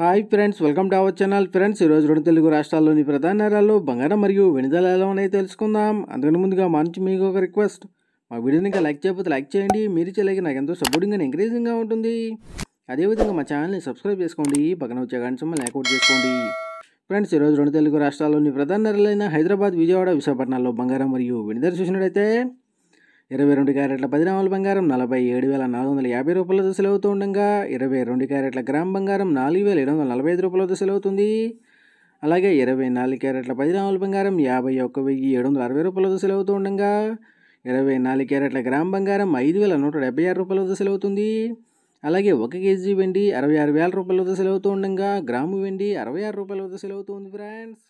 hi friends welcome to our channel friends ఈరోజు రెండు తెలుగు రాష్ట్రాల్లోని ప్రధాన నగరాల్లో బంగారం మరియు వెనుదల ఎలా ఉన్నాయో తెలుసుకుందాం అందుకని ముందుగా మంచి మీకు ఒక రిక్వెస్ట్ మా వీడియోని ఇంకా లైక్ చేయకపోతే లైక్ చేయండి మీరు చేయలేక నాకు ఎంతో సపోర్టింగ్ అండ్ ఎంకరేజింగ్గా ఉంటుంది అదేవిధంగా మా ఛానల్ని సబ్స్క్రైబ్ చేసుకోండి పక్కన వచ్చే గంట సొమ్మని లేకౌట్ చేసుకోండి ఫ్రెండ్స్ ఈరోజు రెండు తెలుగు రాష్ట్రాల్లోని ప్రధాన నేరాలైన హైదరాబాద్ విజయవాడ విశాఖపట్నంలో బంగారం మరియు వెనుదల చూసినట్టయితే ఇరవై రెండు క్యారెట్ల పది నామల బంగారం నలభై ఏడు వేల నాలుగు వందల యాభై రూపాయలతో సెలవుతూ ఉండగా ఇరవై రెండు క్యారెట్ల గ్రామ్ బంగారం నాలుగు వేల ఏడు వందల నలభై ఐదు రూపాయలతో సెలవుతుంది అలాగే ఇరవై నాలుగు క్యారెట్ల పది నామల బంగారం యాభై ఒక్క వెయ్యి ఏడు వందల అరవై రూపాయలతో సెలవుతూ ఉండగా ఇరవై నాలుగు క్యారెట్ల గ్రామ్ బంగారం ఐదు వేల నూట డెబ్బై ఆరు రూపాయలతో సెలవుతుంది అలాగే ఒక కేజీ వెండి అరవై ఆరు వేల రూపాయలతో సెలవుతూ ఉండగా గ్రాము వెండి అరవై ఆరు రూపాయలతో సెలవుతుంది ఫ్రెండ్స్